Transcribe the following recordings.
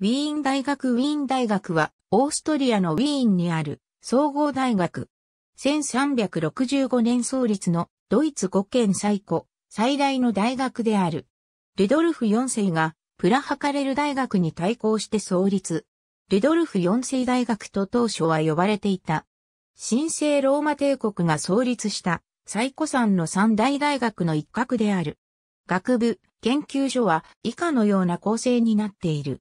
ウィーン大学ウィーン大学は、オーストリアのウィーンにある総合大学。1365年創立のドイツ5県最古、最大の大学である。ルドルフ4世がプラハカレル大学に対抗して創立。ルドルフ4世大学と当初は呼ばれていた。神聖ローマ帝国が創立した最古山の三大大学の一角である。学部、研究所は以下のような構成になっている。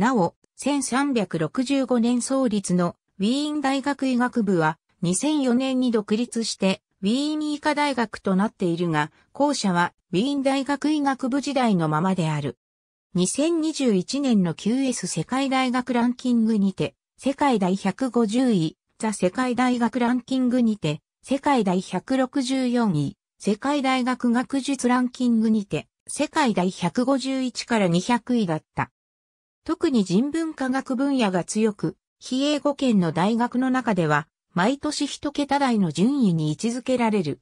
なお、1365年創立のウィーン大学医学部は2004年に独立してウィーン医科大学となっているが、校舎はウィーン大学医学部時代のままである。2021年の QS 世界大学ランキングにて、世界第150位、ザ世界大学ランキングにて、世界第164位、世界大学学術ランキングにて、世界第151から200位だった。特に人文科学分野が強く、非英語圏の大学の中では、毎年一桁台の順位に位置づけられる。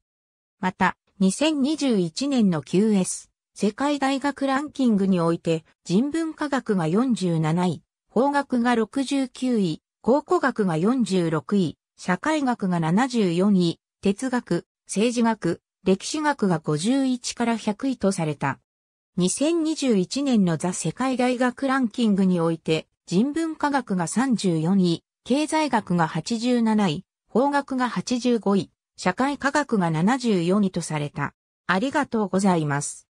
また、2021年の QS、世界大学ランキングにおいて、人文科学が47位、法学が69位、考古学が46位、社会学が74位、哲学、政治学、歴史学が51から100位とされた。2021年のザ世界大学ランキングにおいて、人文科学が34位、経済学が87位、法学が85位、社会科学が74位とされた。ありがとうございます。